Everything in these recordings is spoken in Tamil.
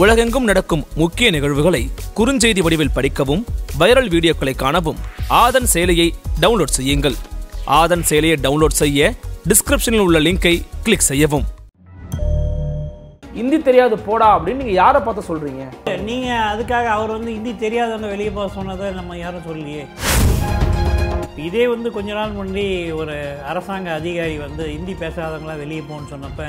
உலகெங்கும் நடக்கும் முக்கிய நிகழ்வுகளை குறுஞ்செய்தி வடிவில் படிக்கவும் வைரல் வீடியோக்களை காணவும் ஆதன் செயலியை டவுன்லோட் செய்யுங்கள் ஆதன் செயலியை டவுன்லோட் செய்ய டிஸ்கிரிப்ஷனில் உள்ள லிங்கை கிளிக் செய்யவும் இந்தி தெரியாது போடா அப்படின்னு நீங்கள் யாரை பார்த்து சொல்றீங்க நீங்கள் அதுக்காக அவர் வந்து இந்தி தெரியாதவங்க வெளியே போக சொன்னதை நம்ம யாரும் சொல்லியே இதே வந்து கொஞ்ச நாள் முன்னாடி ஒரு அரசாங்க அதிகாரி வந்து ஹிந்தி பேசாதவங்களாம் வெளியே போன்னு சொன்னப்போ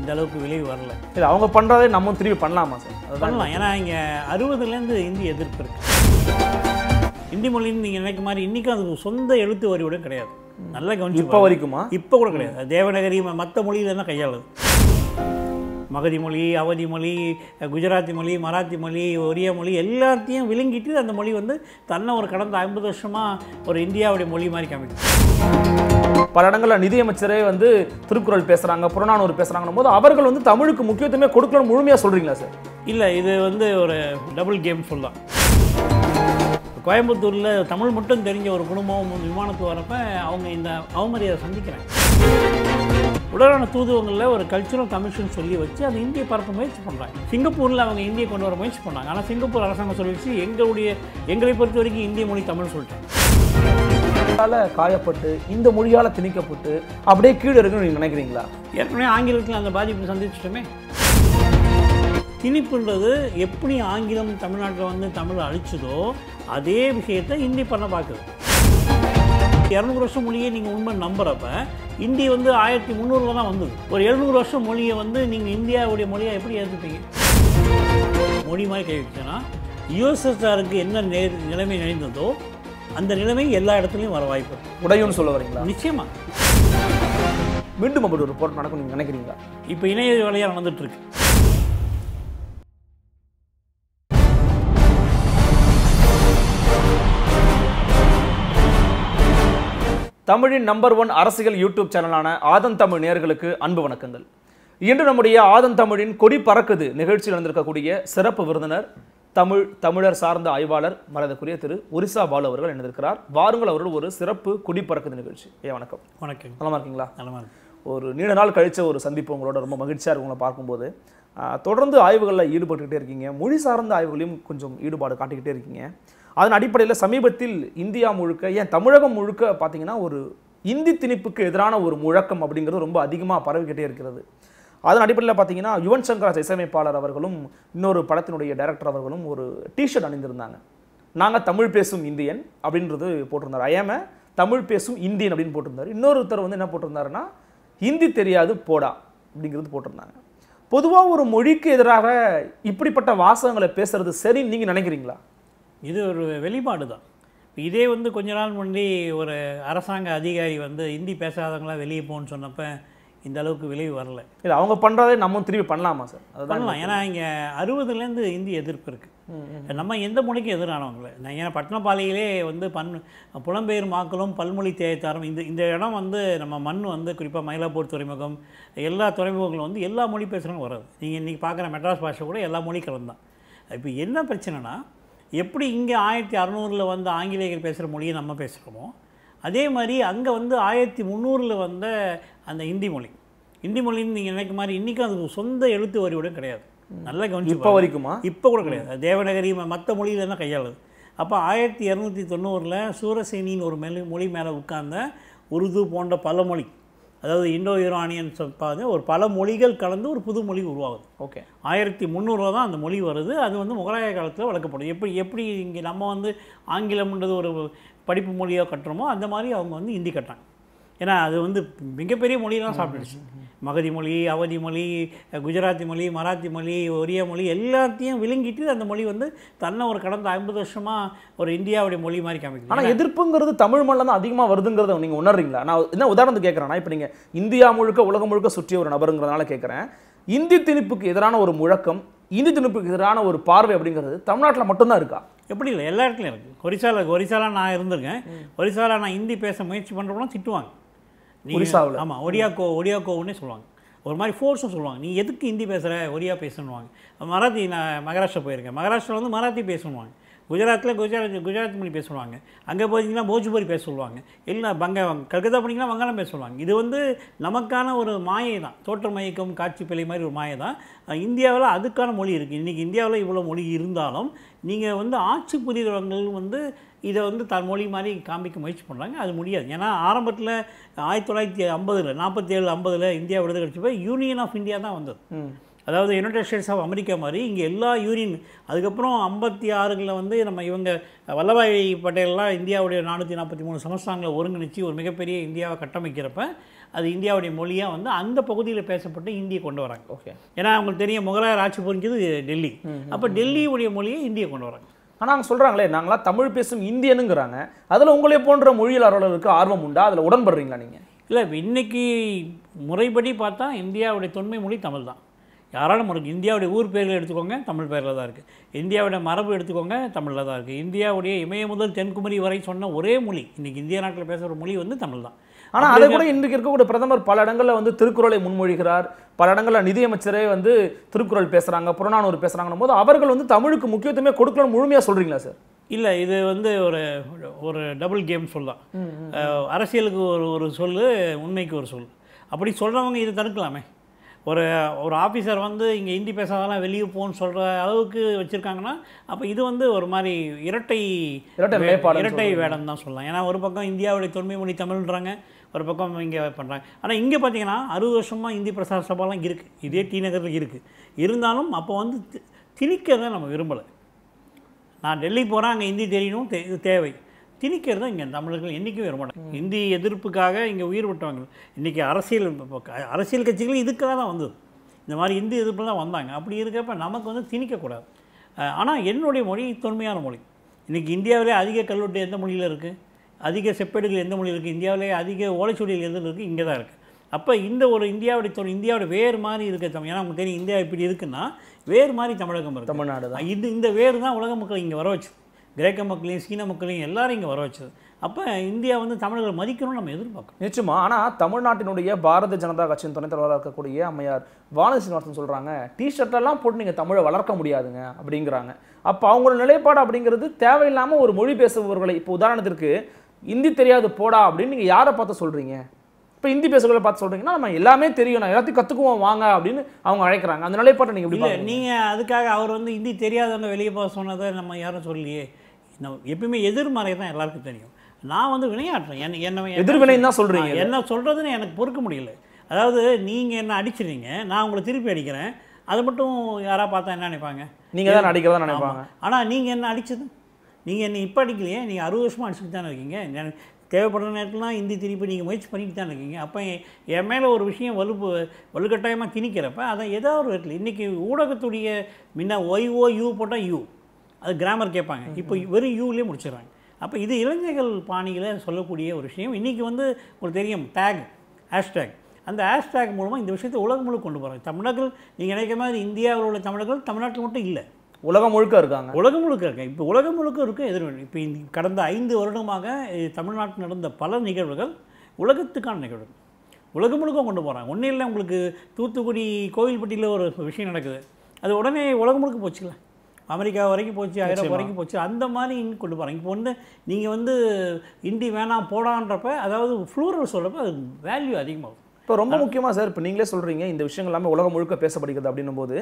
இந்த அளவுக்கு விளைவு வரல இல்லை அவங்க பண்ணுறதே நம்ம திருப்பி பண்ணலாமா சார் பண்ணலாம் ஏன்னா இங்கே அறுபதுலேருந்து இந்தி எதிர்ப்பு இருக்கு இந்தி மொழின்னு நீங்கள் நினைக்க மாதிரி இன்றைக்கும் அது சொந்த எழுத்து வரியோட கிடையாது நல்லா கவனிச்சு இப்போ வரைக்குமா இப்போ கூட கிடையாது தேவநகரி மற்ற மொழியில் என்ன கையாளுது மகதி மொழி அவதி மொழி குஜராத்தி மொழி மராத்தி மொழி ஒரியா மொழி எல்லாத்தையும் விழுங்கிட்டு அந்த மொழி வந்து தன்னை ஒரு கடந்த ஐம்பது வருஷமாக ஒரு இந்தியாவுடைய மொழி மாதிரி காமிச்சு பல இடங்களில் நிதியமைச்சரே வந்து திருக்குறள் பேசுகிறாங்க புறநானூறு பேசுகிறாங்கன்னும் போது அவர்கள் வந்து தமிழுக்கு முக்கியத்துவமே கொடுக்கணும்னு முழுமையாக சொல்கிறீங்களா சார் இல்லை இது வந்து ஒரு டபுள் கேம் சொல்லலாம் கோயம்புத்தூரில் தமிழ் மட்டும் தெரிஞ்ச ஒரு குடும்பம் விமானத்துக்கு வரப்போ அவங்க இந்த அவமரியாதை சந்திக்கிறாங்க உடலான தூதுவங்களில் ஒரு கல்ச்சுரல் கமிஷன் சொல்லி வச்சு அது இந்திய பரப்ப முயற்சி பண்ணுறாங்க சிங்கப்பூரில் அவங்க இந்தியை கொண்டு வர முயற்சி பண்ணாங்க ஆனால் சிங்கப்பூர் அரசாங்கம் சொல்லிடுச்சு எங்களுடைய எங்களை பொறுத்த வரைக்கும் இந்திய மொழி தமிழ் சொல்லிட்டாங்க காயப்பட்டு இந்த மொழியால் திணிக்கப்பட்டு அப்படியே கீழே இருக்குன்னு நீங்கள் நினைக்கிறீங்களா ஏற்கனவே ஆங்கிலத்தில் அந்த பாதிப்பு சந்திச்சிட்டோமே திணிப்புன்றது எப்படி ஆங்கிலம் தமிழ்நாட்டில் வந்து தமிழ் அழிச்சதோ அதே விஷயத்தை இந்தி பண்ண பார்க்குது இரநூறு வருஷம் மொழியை நீங்கள் உண்மை நம்புறப்ப இந்தி வந்து ஆயிரத்தி முந்நூறுல தான் வந்தது ஒரு எழுநூறு வருஷம் மொழியை வந்து நீங்கள் இந்தியாவுடைய மொழியாக எப்படி ஏற்றுப்பீங்க மொழி மாதிரி கைவிட்டேன்னா யுஎஸ்எஸ்ஆருக்கு என்ன நே நிலைமை நினைந்ததோ அந்த நிலைமை எல்லா இடத்துலையும் வர வாய்ப்பு உடையும்னு சொல்ல வரீங்களா நிச்சயமாக மீண்டும் அப்படி ஒரு போராட்டம் நடக்கும் நீங்கள் நினைக்கிறீங்களா இப்போ இணைய வேலையாக நடந்துட்டு இருக்கு தமிழின் நம்பர் ஒன் அரசியல் யூடியூப் சேனலான ஆதன் தமிழ் நேர்களுக்கு அன்பு வணக்கங்கள் இன்று நம்முடைய ஆதன் தமிழின் கொடி பறக்குது நிகழ்ச்சியில் நடந்திருக்கக்கூடிய சிறப்பு விருந்தினர் தமிழ் தமிழர் சார்ந்த ஆய்வாளர் மரதக்குரிய திரு ஒரிசா பாலு அவர்கள் இணைந்திருக்கிறார் வாருங்கள் அவர்கள் ஒரு சிறப்பு கொடி பறக்குது நிகழ்ச்சி ஏ வணக்கம் வணக்கம் நல்லா இருக்கீங்களா நல்லா ஒரு நீண்ட நாள் கழிச்ச ஒரு சந்திப்பு உங்களோட ரொம்ப மகிழ்ச்சியாக உங்களை பார்க்கும்போது தொடர்ந்து ஆய்வுகளில் ஈடுபட்டுக்கிட்டே இருக்கீங்க மொழி சார்ந்த ஆய்வுகளையும் கொஞ்சம் ஈடுபாடு காட்டிக்கிட்டே இருக்கீங்க அதன் அடிப்படையில் சமீபத்தில் இந்தியா முழுக்க ஏன் தமிழகம் முழுக்க பார்த்தீங்கன்னா ஒரு இந்தி திணிப்புக்கு எதிரான ஒரு முழக்கம் அப்படிங்கிறது ரொம்ப அதிகமாக பரவிக்கிட்டே இருக்கிறது அதன் அடிப்படையில் பார்த்தீங்கன்னா யுவன் சங்கராஜ் இசையமைப்பாளர் அவர்களும் இன்னொரு படத்தினுடைய டைரக்டர் அவர்களும் ஒரு டிஷர்ட் அணிந்திருந்தாங்க நாங்கள் தமிழ் பேசும் இந்தியன் அப்படின்றது போட்டிருந்தார் ஐஎம் தமிழ் பேசும் இந்தியன் அப்படின்னு போட்டிருந்தார் இன்னொருத்தர் வந்து என்ன போட்டிருந்தாருன்னா ஹிந்தி தெரியாது போடா அப்படிங்கிறது போட்டிருந்தாங்க பொதுவாக ஒரு மொழிக்கு எதிராக இப்படிப்பட்ட வாசகங்களை பேசுறது சரின்னு நீங்கள் நினைக்கிறீங்களா இது ஒரு வெளிப்பாடு தான் இதே வந்து கொஞ்ச நாள் முன்னாடி ஒரு அரசாங்க அதிகாரி வந்து ஹிந்தி பேசாதவங்களாம் வெளியே போன்னு சொன்னப்போ இந்த அளவுக்கு விளைவு வரல இல்லை அவங்க பண்ணுறதே நம்ம திருப்பி பண்ணலாமா சார் அது பண்ணலாம் ஏன்னா இங்கே அறுபதுலேருந்து இந்தி எதிர்ப்பு இருக்குது நம்ம எந்த மொழிக்கு எதிரானவங்கள நான் ஏன்னா பட்டினப்பாளையிலே வந்து பன் புலம்பெயர் மாக்களும் பல்மொழி தேய்த்தாரம் இந்த இந்த இடம் வந்து நம்ம மண் வந்து குறிப்பாக மயிலாப்பூர் துறைமுகம் எல்லா துறைமுகங்களும் வந்து எல்லா மொழி பேசுகிறவங்க வராது நீங்கள் இன்றைக்கி பார்க்குற மெட்ராஸ் பாஷை கூட எல்லா மொழி கலந்தான் இப்போ என்ன பிரச்சனைனா எப்படி இங்கே ஆயிரத்தி அறநூறில் வந்து ஆங்கிலேயர்கள் பேசுகிற மொழியை நம்ம பேசுகிறோமோ அதே மாதிரி அங்கே வந்து ஆயிரத்தி முந்நூறில் வந்த அந்த ஹிந்தி மொழி ஹிந்தி மொழின்னு நீங்கள் நினைக்கும் மாதிரி இன்றைக்கும் அது சொந்த எழுத்து வரியோட கிடையாது நல்லா கவனிச்சு இப்போ வரைக்குமா இப்போ கூட கிடையாது தேவநகரி மற்ற மொழியில் தான் கையாளுது அப்போ ஆயிரத்தி இரநூத்தி தொண்ணூறில் சூரசேனின்னு ஒரு மேலே மொழி மேலே உட்கார்ந்த உருது போன்ற பல மொழி அதாவது இண்டோ யூரானியன் சொற்பாக ஒரு பல மொழிகள் கலந்து ஒரு புது மொழி உருவாகுது ஓகே ஆயிரத்தி முந்நூறுவா தான் அந்த மொழி வருது அது வந்து முகலாய காலத்தில் வளர்க்கப்படும் எப்படி எப்படி இங்கே நம்ம வந்து ஆங்கிலம்ன்றது ஒரு படிப்பு மொழியாக கட்டுறோமோ அந்த மாதிரி அவங்க வந்து ஹிந்தி கட்டுறாங்க ஏன்னா அது வந்து மிகப்பெரிய மொழியெல்லாம் சாப்பிடுச்சு மகதி மொழி அவதி மொழி குஜராத்தி மொழி மராத்தி மொழி ஒரியா மொழி எல்லாத்தையும் விழுங்கிட்டு அந்த மொழி வந்து தன்னை ஒரு கடந்த ஐம்பது வருஷமாக ஒரு இந்தியாவுடைய மொழி மாதிரி காமிக்கும் ஆனால் எதிர்ப்புங்கிறது தமிழ் மொழில தான் அதிகமாக வருதுங்கிறத நீங்கள் உணர்றீங்களா நான் என்ன உதாரணத்துக்கு கேட்குறேன்னா இப்போ நீங்கள் இந்தியா முழுக்க உலகம் முழுக்க சுற்றிய ஒரு நபருங்கிறதுனால கேட்குறேன் இந்தி திணிப்புக்கு எதிரான ஒரு முழக்கம் இந்தி திணிப்புக்கு எதிரான ஒரு பார்வை அப்படிங்கிறது தமிழ்நாட்டில் மட்டும்தான் இருக்கா எப்படி இல்லை எல்லா இடத்துலையும் இருக்குது ஒரிசாவில் ஒரிசாவில் நான் இருந்திருக்கேன் ஒரிசாவில் நான் இந்தி பேச முயற்சி பண்ணுறப்பலாம் திட்டுவாங்க ஒரிசாவில் ஆமாம் ஒடியாக்கோ ஒரியாக்கோன்னே சொல்லுவாங்க ஒரு மாதிரி ஃபோர்ஸும் சொல்லுவாங்க நீ எதுக்கு ஹிந்தி பேசுகிற ஒரியா பேசணுவாங்க மராத்தி நான் மகாராஷ்டிரா போயிருக்கேன் மகாராஷ்டிரா வந்து மராத்தி பேசணுவாங்க குஜராத்தில் குஜராத் குஜராத் மொழி பேசுவாங்க அங்கே போனீங்கன்னா போஜ்பூரி பேச சொல்லுவாங்க இல்லை பங்க கல்கத்தா போனீங்கன்னா வங்காளம் பேச சொல்லுவாங்க இது வந்து நமக்கான ஒரு மாயை தான் தோற்ற மயக்கம் காட்சி பிழை மாதிரி ஒரு மாயை தான் இந்தியாவில் அதுக்கான மொழி இருக்குது இன்றைக்கி இந்தியாவில் இவ்வளோ மொழி இருந்தாலும் நீங்கள் வந்து ஆட்சி புரிகிறவங்கள் வந்து இதை வந்து தன் மொழி மாதிரி காமிக்க முயற்சி பண்ணுறாங்க அது முடியாது ஏன்னா ஆரம்பத்தில் ஆயிரத்தி தொள்ளாயிரத்தி ஐம்பதில் நாற்பத்தேழு ஐம்பதில் இந்தியா விடுதலை கிடச்சப்போ யூனியன் ஆஃப் இந்தியா தான் வந்தது அதாவது யுனைடெட் ஸ்டேட்ஸ் ஆஃப் அமெரிக்கா மாதிரி இங்கே எல்லா யூனியன் அதுக்கப்புறம் ஐம்பத்தி ஆறுகளில் வந்து நம்ம இவங்க வல்லபாய் பட்டேல்லாம் இந்தியாவுடைய நானூற்றி நாற்பத்தி மூணு சமஸ்தானங்களை ஒருங்கிணைச்சு ஒரு மிகப்பெரிய இந்தியாவை கட்டமைக்கிறப்ப அது இந்தியாவுடைய மொழியாக வந்து அந்த பகுதியில் பேசப்பட்டு இந்தியை கொண்டு வராங்க ஓகே ஏன்னா அவங்களுக்கு தெரியும் முகலாயர் ஆட்சி புரிஞ்சது டெல்லி அப்போ டெல்லியுடைய மொழியை இந்தியை கொண்டு வராங்க ஆனால் அவங்க சொல்கிறாங்களே நாங்களாம் தமிழ் பேசும் இந்தியனுங்கிறாங்க அதில் உங்களே போன்ற மொழியில் மொழியாளர்களுக்கு ஆர்வம் உண்டா அதில் உடன்படுறீங்களா நீங்கள் இல்லை இன்னைக்கு முறைப்படி பார்த்தா இந்தியாவுடைய தொன்மை மொழி தமிழ் தான் யாராலும் இருக்குது இந்தியாவுடைய ஊர் பேரில் எடுத்துக்கோங்க தமிழ் பேரில் தான் இருக்குது இந்தியாவுடைய மரபு எடுத்துக்கோங்க தமிழில் தான் இருக்குது இந்தியாவுடைய இமய முதல் தென்குமரி வரை சொன்ன ஒரே மொழி இன்றைக்கி இந்திய நாட்டில் பேசுகிற மொழி வந்து தமிழ் தான் ஆனால் அதை கூட இன்றைக்கு இருக்கக்கூடிய பிரதமர் பல இடங்களில் வந்து திருக்குறளை முன்மொழிகிறார் பல இடங்களில் நிதியமைச்சரே வந்து திருக்குறள் பேசுகிறாங்க புறநானூறு பேசுகிறாங்கன்னும் போது அவர்கள் வந்து தமிழுக்கு முக்கியத்துவமே கொடுக்கணும்னு முழுமையாக சொல்கிறீங்களா சார் இல்லை இது வந்து ஒரு ஒரு டபுள் கேம் சொல்லலாம் அரசியலுக்கு ஒரு ஒரு சொல் உண்மைக்கு ஒரு சொல் அப்படி சொல்கிறவங்க இதை தடுக்கலாமே ஒரு ஒரு ஆஃபீஸர் வந்து இங்கே ஹிந்தி பேசாதெல்லாம் வெளியே போன்னு சொல்கிற அளவுக்கு வச்சுருக்காங்கன்னா அப்போ இது வந்து ஒரு மாதிரி இரட்டை இரட்டை வேடம் தான் சொல்லலாம் ஏன்னா ஒரு பக்கம் இந்தியாவுடைய தொன்மை மொழி தமிழ்ன்றாங்க ஒரு பக்கம் இங்கே பண்ணுறாங்க ஆனால் இங்கே பார்த்தீங்கன்னா அறுபது வருஷமாக இந்தி பிரசார சபாலாம் இருக்குது இதே டி நகரில் இருக்குது இருந்தாலும் அப்போ வந்து திணிக்கிறத நம்ம விரும்பலை நான் டெல்லி போகிறேன் அங்கே ஹிந்தி தெரியணும் தேவை திணிக்கிறது தான் இங்கே தமிழர்கள் என்றைக்குமே வர மாட்டாங்க இந்தி எதிர்ப்புக்காக இங்கே உயிர் விட்டவங்க இன்றைக்கி அரசியல் அரசியல் கட்சிகள் இதுக்காக தான் வந்தது இந்த மாதிரி இந்தி எதிர்ப்பு தான் வந்தாங்க அப்படி இருக்கிறப்ப நமக்கு வந்து திணிக்கக்கூடாது ஆனால் என்னுடைய மொழி தொன்மையான மொழி இன்றைக்கி இந்தியாவிலே அதிக கல்வெட்டு எந்த மொழியில் இருக்குது அதிக செப்பேடுகள் எந்த மொழியில் இருக்குது இந்தியாவிலே அதிக ஓலைச்சுவடிகள் எதில் இருக்குது இங்கே தான் இருக்குது அப்போ இந்த ஒரு இந்தியாவுடைய தொழில் இந்தியாவோட வேறு மாதிரி இருக்க தமிழ் ஏன்னா உங்களுக்கு தெரியும் இந்தியா இப்படி இருக்குன்னா வேறு மாதிரி தமிழகம் தமிழ்நாடு தான் இது இந்த வேறு தான் உலக மக்கள் இங்கே வர வச்சு கிரேக்க மக்களையும் சீன மக்களையும் எல்லாரும் இங்கே வர வச்சது அப்போ இந்தியா வந்து தமிழர்கள் மதிக்கணும்னு நம்ம எதிர்பார்க்கணும் நிச்சயமா ஆனால் தமிழ்நாட்டினுடைய பாரத ஜனதா கட்சியின் துணைத் தலைவராக இருக்கக்கூடிய அம்மையார் வானதி சீனிவாசன் சொல்கிறாங்க ஷர்ட்டெல்லாம் போட்டு நீங்கள் தமிழை வளர்க்க முடியாதுங்க அப்படிங்கிறாங்க அப்போ அவங்களோட நிலைப்பாடு அப்படிங்கிறது தேவையில்லாமல் ஒரு மொழி பேசுபவர்களை இப்போ உதாரணத்திற்கு இந்தி தெரியாது போடா அப்படின்னு நீங்கள் யாரை பார்த்து சொல்கிறீங்க இப்போ இந்தி பேசுகிறத பார்த்து சொல்கிறீங்கன்னா நம்ம எல்லாமே தெரியும் நான் எல்லாத்தையும் கற்றுக்குவோம் வாங்க அப்படின்னு அவங்க அழைக்கிறாங்க அந்த நிலைப்பாட்டை நீங்கள் இல்லை நீங்கள் அதுக்காக அவர் வந்து இந்தி தெரியாதவங்க வெளியே போக சொன்னதை நம்ம யாரும் சொல்லியே நம்ம எப்பயுமே எதிர்மறை தான் எல்லாருக்கும் தெரியும் நான் வந்து விளையாடுறேன் என்ன என்ன எதிர்வினை தான் சொல்கிறீங்க என்ன சொல்கிறதுன்னு எனக்கு பொறுக்க முடியல அதாவது நீங்கள் என்ன அடிச்சிருங்க நான் உங்களை திருப்பி அடிக்கிறேன் அதை மட்டும் யாராக பார்த்தா என்ன நினைப்பாங்க நீங்கள் தான் அடிக்கிறதா நினைப்பாங்க ஆனால் நீங்கள் என்ன அடிச்சது நீங்கள் என்ன இப்போ அடிக்கலையே நீங்கள் அறுபது வருஷமாக அடிச்சுட்டு தானே இருக்கீங்க தேவைப்படுற நேரத்துலாம் இந்தி திருப்பி நீங்கள் முயற்சி பண்ணிட்டு தான் இருக்கீங்க அப்போ என் மேலே ஒரு விஷயம் வலுப்பு வலுக்கட்டாயமாக திணிக்கிறப்ப அதை ஏதோ ஒரு இடத்துல இன்றைக்கி ஊடகத்துடைய முன்ன ஒய்ஓ யூ போட்டால் யூ அது கிராமர் கேட்பாங்க இப்போ வெறும் யூவிலே முடிச்சிடுறாங்க அப்போ இது இளைஞர்கள் பாணியில் சொல்லக்கூடிய ஒரு விஷயம் இன்றைக்கி வந்து உங்களுக்கு தெரியும் டேக் ஹேஷ்டேக் அந்த ஹேஷ்டேக் மூலமாக இந்த விஷயத்தை உலகம் முழுக்க கொண்டு போகிறாங்க தமிழர்கள் நீங்கள் நினைக்கிற மாதிரி இந்தியாவில் உள்ள தமிழர்கள் தமிழ்நாட்டில் மட்டும் இல்லை உலகம் முழுக்க இருக்காங்க உலகம் முழுக்க இருக்காங்க இப்போ உலகம் முழுக்க இருக்க எதிர்வினை இப்போ கடந்த ஐந்து வருடமாக தமிழ்நாட்டில் நடந்த பல நிகழ்வுகள் உலகத்துக்கான நிகழ்வுகள் உலகம் முழுக்க கொண்டு போகிறாங்க ஒன்றும் இல்லை உங்களுக்கு தூத்துக்குடி கோவில்பட்டியில் ஒரு விஷயம் நடக்குது அது உடனே உலகம் முழுக்க போச்சுக்கலாம் அமெரிக்கா வரைக்கும் போச்சு ஐரோப்பா வரைக்கும் போச்சு அந்த மாதிரி இன் கொண்டு போகிறாங்க இப்போ வந்து நீங்கள் வந்து இண்டி வேணாம் போடான்றப்ப அதாவது ஃப்ளூரல் சொல்கிறப்ப அது வேல்யூ அதிகமாகும் இப்போ ரொம்ப முக்கியமாக சார் இப்போ நீங்களே சொல்கிறீங்க இந்த விஷயங்கள் எல்லாமே உலகம் முழுக்க பேசப்படுகிறது அப்படின்னும் போது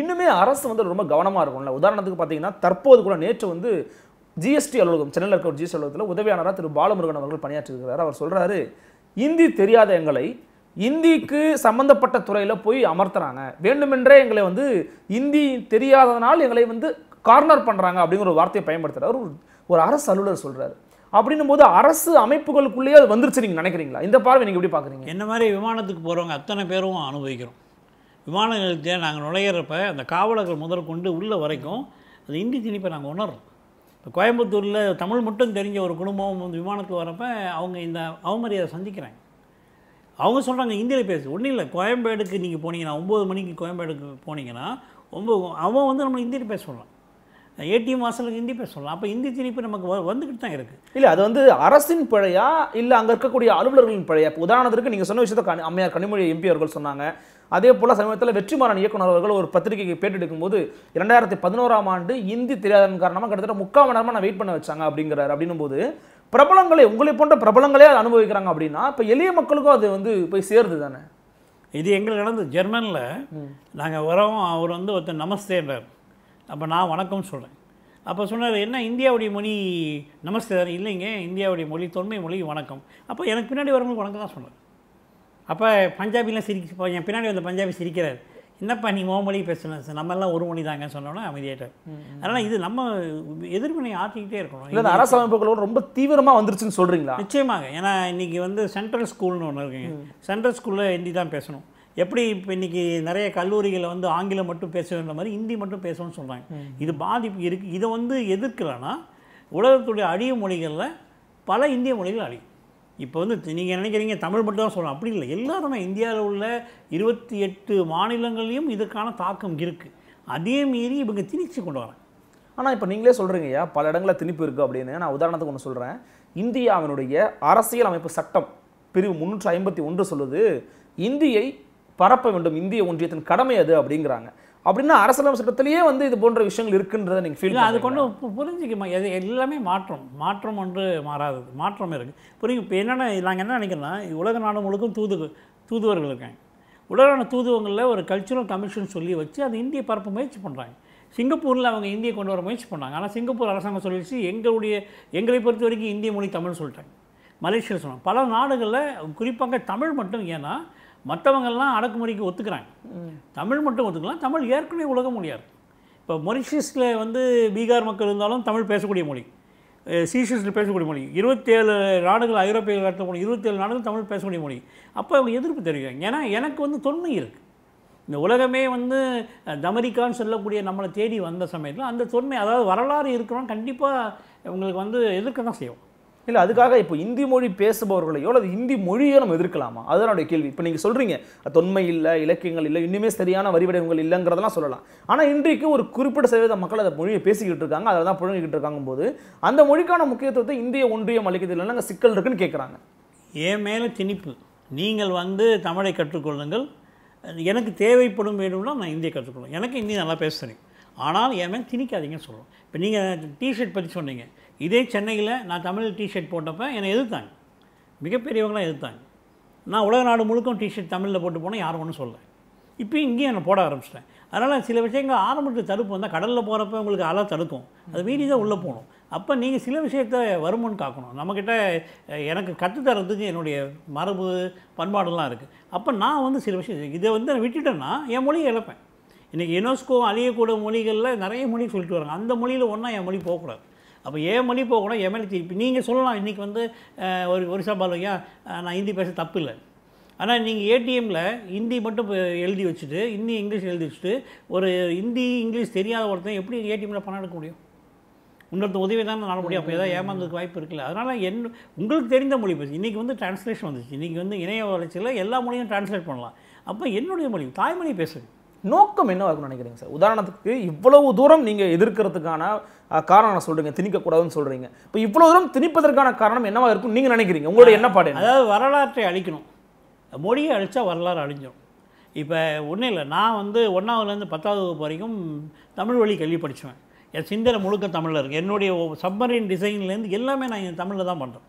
இன்னுமே அரசு வந்து ரொம்ப கவனமாக இருக்கும்ல உதாரணத்துக்கு பார்த்தீங்கன்னா தற்போது கூட நேற்று வந்து ஜிஎஸ்டி அலுவலகம் சென்னையில் இருக்க ஒரு ஜிஎஸ்டி அலுவலகத்தில் உதவியாளராக திரு பாலமுருகன் அவர்கள் பணியாற்றிருக்கிறார் அவர் சொல்கிறாரு இந்தி தெரியாத எங்களை இந்திக்கு சம்மந்தப்பட்ட துறையில் போய் அமர்த்துறாங்க வேண்டுமென்றே எங்களை வந்து இந்தி தெரியாததனால் எங்களை வந்து கார்னர் பண்ணுறாங்க அப்படிங்கிற ஒரு வார்த்தையை பயன்படுத்துகிறார் ஒரு ஒரு அரசு அலுவலர் சொல்கிறார் அப்படின்னும் போது அரசு அமைப்புகளுக்குள்ளேயே அது வந்துருச்சு நீங்கள் நினைக்கிறீங்களா இந்த பார்வை நீங்கள் எப்படி பார்க்குறீங்க என்ன மாதிரி விமானத்துக்கு போகிறவங்க அத்தனை பேரும் அனுபவிக்கிறோம் விமான நிலையத்தில் நாங்கள் நுழையிறப்ப அந்த காவலர்கள் முதல் கொண்டு உள்ளே வரைக்கும் அது இந்தி திணிப்பை நாங்கள் உணர்றோம் இப்போ கோயம்புத்தூரில் தமிழ் மட்டும் தெரிஞ்ச ஒரு குடும்பம் வந்து விமானத்துக்கு வரப்போ அவங்க இந்த அவமரியாதை சந்திக்கிறாங்க அவங்க சொல்கிறாங்க ஹிந்தியில் பேசு ஒன்றும் இல்லை கோயம்பேடுக்கு நீங்கள் போனீங்கன்னா ஒம்பது மணிக்கு கோயம்பேடுக்கு போனீங்கன்னா ஒம்பது அவன் வந்து நம்ம இந்தியில் பேச சொல்லலாம் ஏடிஎம் வாசலுக்கு ஹிந்தி பேச சொல்லலாம் அப்போ ஹிந்தி திணிப்பு நமக்கு வந்துக்கிட்டு தான் இருக்குது இல்லை அது வந்து அரசின் பிழையா இல்லை அங்கே இருக்கக்கூடிய அலுவலர்களின் பிழையா இப்போ உதாரணத்திற்கு நீங்கள் சொன்ன விஷயத்த கணி அம்மையார் கனிமொழி எம்பி அவர்கள் சொன்னாங்க அதே போல் சமீபத்தில் வெற்றிமாறன் இயக்குனர் அவர்கள் ஒரு பத்திரிகைக்கு பேட்டு எடுக்கும்போது இரண்டாயிரத்தி பதினோராம் ஆண்டு இந்தி தெரியாதன் காரணமாக கிட்டத்தட்ட முக்கால் மணி நேரமாக நான் வெயிட் பண்ண வச்சாங்க அப்படிங்கிறார் அப்படின்னும் போது பிரபலங்களே உங்களை போன்ற பிரபலங்களே அதை அனுபவிக்கிறாங்க அப்படின்னா இப்போ எளிய மக்களுக்கும் அது வந்து போய் சேருது தானே இது எங்களுக்கு நடந்து ஜெர்மனில் நாங்கள் வரோம் அவர் வந்து ஒருத்தர் நமஸ்தேன்றார் அப்போ நான் வணக்கம்னு சொல்கிறேன் அப்போ சொன்னார் என்ன இந்தியாவுடைய மொழி நமஸ்தே தானே இல்லைங்க இந்தியாவுடைய மொழி தொன்மை மொழி வணக்கம் அப்போ எனக்கு பின்னாடி வரவங்களுக்கு வணக்கம் தான் சொன்னார் அப்போ பஞ்சாபிலாம் சிரிக்க என் பின்னாடி வந்த பஞ்சாபி சிரிக்கிறார் என்னப்பா நீ மொழி பேசணும் சார் எல்லாம் ஒரு மொழி தாங்க சொன்னோம்னா அமைதியாயிட்டார் அதனால் இது நம்ம எதிர்வினை ஆற்றிக்கிட்டே இருக்கணும் இல்லை அரசமைப்புகளோடு ரொம்ப தீவிரமாக வந்துருச்சுன்னு சொல்கிறீங்களா நிச்சயமாக ஏன்னா இன்றைக்கி வந்து சென்ட்ரல் ஸ்கூல்னு ஒன்று இருக்குங்க சென்ட்ரல் ஸ்கூலில் ஹிந்தி தான் பேசணும் எப்படி இப்போ இன்றைக்கி நிறைய கல்லூரிகளை வந்து ஆங்கிலம் மட்டும் பேசணுன்ற மாதிரி ஹிந்தி மட்டும் பேசணும்னு சொல்கிறாங்க இது பாதிப்பு இருக்குது இதை வந்து எதிர்க்கலைன்னா உலகத்துடைய அழிய மொழிகளில் பல இந்திய மொழிகள் அழியும் இப்போ வந்து நீங்கள் நினைக்கிறீங்க தமிழ் மட்டும் தான் சொல்லலாம் அப்படி இல்லை எல்லாருமே இந்தியாவில் உள்ள இருபத்தி எட்டு மாநிலங்களையும் இதுக்கான தாக்கம் இருக்குது அதே மீறி இவங்க திணிச்சு கொண்டு வரேன் ஆனால் இப்போ நீங்களே சொல்கிறீங்க ஐயா பல இடங்களில் திணிப்பு இருக்குது அப்படின்னு நான் உதாரணத்துக்கு ஒன்று சொல்கிறேன் இந்தியாவினுடைய அரசியல் அமைப்பு சட்டம் பிரிவு முன்னூற்றி ஐம்பத்தி ஒன்று சொல்லுது இந்தியை பரப்ப வேண்டும் இந்திய ஒன்றியத்தின் கடமை அது அப்படிங்கிறாங்க அப்படின்னா அரசியல் சட்டத்திலேயே வந்து இது போன்ற விஷயங்கள் இருக்குன்றதை நீங்கள் ஃபீல் அது கொண்டு புரிஞ்சுக்குமா எது எல்லாமே மாற்றம் மாற்றம் ஒன்று மாறாது மாற்றம் இருக்குது புரியும் இப்போ என்னென்ன நாங்கள் என்ன நினைக்கிறோன்னா உலக நாடு முழுக்கும் தூது தூதுவர்கள் இருக்காங்க உலக தூதுவங்களில் ஒரு கல்ச்சுரல் கமிஷன் சொல்லி வச்சு அது இந்திய பரப்ப முயற்சி பண்ணுறாங்க சிங்கப்பூரில் அவங்க இந்தியை கொண்டு வர முயற்சி பண்ணாங்க ஆனால் சிங்கப்பூர் அரசாங்கம் சொல்லிடுச்சு எங்களுடைய எங்களை பொறுத்த வரைக்கும் இந்திய மொழி தமிழ் சொல்லிட்டாங்க மலேசியா சொன்னாங்க பல நாடுகளில் குறிப்பாக தமிழ் மட்டும் ஏன்னா மற்றவங்கள்லாம் அடக்குமுறைக்கு ஒத்துக்கிறாங்க தமிழ் மட்டும் ஒத்துக்கலாம் தமிழ் ஏற்கனவே உலக மொழியாக இருக்குது இப்போ மொரிஷியஸில் வந்து பீகார் மக்கள் இருந்தாலும் தமிழ் பேசக்கூடிய மொழி சீஷியஸில் பேசக்கூடிய மொழி இருபத்தேழு நாடுகள் ஐரோப்பியில் நடத்த மொழி இருபத்தேழு நாடுகள் தமிழ் பேசக்கூடிய மொழி அப்போ அவங்க எதிர்ப்பு தெரிவிக்கிறாங்க ஏன்னா எனக்கு வந்து தொன்மை இருக்குது இந்த உலகமே வந்து தமரிக்கான்னு சொல்லக்கூடிய நம்மளை தேடி வந்த சமயத்தில் அந்த தொன்மை அதாவது வரலாறு இருக்கிறோம் கண்டிப்பாக உங்களுக்கு வந்து எதிர்க்க தான் செய்வோம் இல்லை அதுக்காக இப்போ இந்தி மொழி பேசுபவர்களையோ அல்லது இந்தி மொழியோ நம்ம எதிர்க்கலாமா அதுதான் கேள்வி இப்போ நீங்கள் சொல்கிறீங்க தொன்மை இல்லை இலக்கியங்கள் இல்லை இன்னுமே சரியான வரிவடைவுகள் இல்லைங்கிறதெல்லாம் சொல்லலாம் ஆனால் இன்றைக்கு ஒரு குறிப்பிட்ட சதவீத மக்கள் அதை மொழியை பேசிக்கிட்டு இருக்காங்க அதை தான் புழங்கிக்கிட்டு இருக்காங்க போது அந்த மொழிக்கான முக்கியத்துவத்தை இந்திய ஒன்றியம் அளிக்கிறது இல்லைன்னா சிக்கல் இருக்குன்னு கேட்குறாங்க ஏன் மேலே திணிப்பு நீங்கள் வந்து தமிழை கற்றுக்கொள்ளுங்கள் எனக்கு தேவைப்படும் வேணும்னா நான் இந்தியை கற்றுக்கொள்ளும் எனக்கு இந்தியை நல்லா பேசுகிறேன் ஆனால் என் மேலே திணிக்காதீங்கன்னு சொல்லுவோம் இப்போ நீங்கள் டிஷர்ட் பற்றி சொன்னீங்க இதே சென்னையில் நான் தமிழ் டிஷர்ட் போட்டப்போ என்னை எதிர்த்தாங்க மிகப்பெரியவங்களாம் எதிர்த்தாங்க நான் உலக நாடு முழுக்கும் டிஷர்ட் தமிழில் போட்டு போனால் யாரும் ஒன்றும் சொல்லலை இப்போ இங்கேயும் நான் போட ஆரம்பிச்சிட்டேன் அதனால் சில விஷயங்கள் ஆரம்பத்தில் தடுப்பு வந்தால் கடலில் போகிறப்ப உங்களுக்கு அலை தடுக்கும் அது மீறி தான் உள்ளே போகணும் அப்போ நீங்கள் சில விஷயத்தை வருமுன்னு காக்கணும் நம்மக்கிட்ட எனக்கு கற்றுத்தரதுக்கு என்னுடைய மரபு பண்பாடெல்லாம் இருக்குது அப்போ நான் வந்து சில விஷயம் இதை வந்து நான் விட்டுட்டேன்னா என் மொழியை இழப்பேன் இன்றைக்கி யுனெஸ்கோ அழியக்கூட மொழிகளில் நிறைய மொழி சொல்லிட்டு வராங்க அந்த மொழியில் ஒன்றா என் மொழி போகக்கூடாது அப்போ ஏன் மொழி போகணும் என் மேலே திருப்பி நீங்கள் சொல்லலாம் இன்றைக்கி வந்து ஒரு ஒரிசா ஐயா நான் ஹிந்தி பேச தப்பு இல்லை ஆனால் நீங்கள் ஏடிஎம்மில் ஹிந்தி மட்டும் எழுதி வச்சுட்டு ஹிந்தி இங்கிலீஷ் எழுதி வச்சுட்டு ஒரு ஹிந்தி இங்கிலீஷ் தெரியாத ஒருத்தன் எப்படி ஏடிஎம்மில் பணம் எடுக்க முடியும் உங்களுக்கு உதவி தான் நாட முடியும் அப்போ ஏதாவது ஏமாந்ததுக்கு வாய்ப்பு இருக்குல்ல அதனால் என் உங்களுக்கு தெரிந்த மொழி பேசு இன்றைக்கி வந்து டிரான்ஸ்லேஷன் வந்துச்சு இன்றைக்கி வந்து இணைய வளர்ச்சியில் எல்லா மொழியும் டிரான்ஸ்லேட் பண்ணலாம் அப்போ என்னுடைய மொழி தாய்மொழி பேசுங்க நோக்கம் என்னவாக இருக்கும்னு நினைக்கிறீங்க சார் உதாரணத்துக்கு இவ்வளவு தூரம் நீங்கள் எதிர்க்கிறதுக்கான காரணம் சொல்கிறீங்க திணிக்கக்கூடாதுன்னு சொல்கிறீங்க இப்போ இவ்வளோ தூரம் திணிப்பதற்கான காரணம் என்னவாக இருக்கும்னு நீங்கள் நினைக்கிறீங்க உங்களோட என்ன பாடு அதாவது வரலாற்றை அழிக்கணும் மொழியை அழித்தா வரலாறு அழிஞ்சிடும் இப்போ ஒன்றும் இல்லை நான் வந்து ஒன்றாவதுலேருந்து பத்தாவது வகுப்பு வரைக்கும் தமிழ் வழி கல்வி படிச்சுவேன் என் சிந்தனை முழுக்க தமிழில் இருக்குது என்னுடைய சப்மரின் டிசைன்லேருந்து எல்லாமே நான் என் தமிழில் தான் பண்ணுறேன்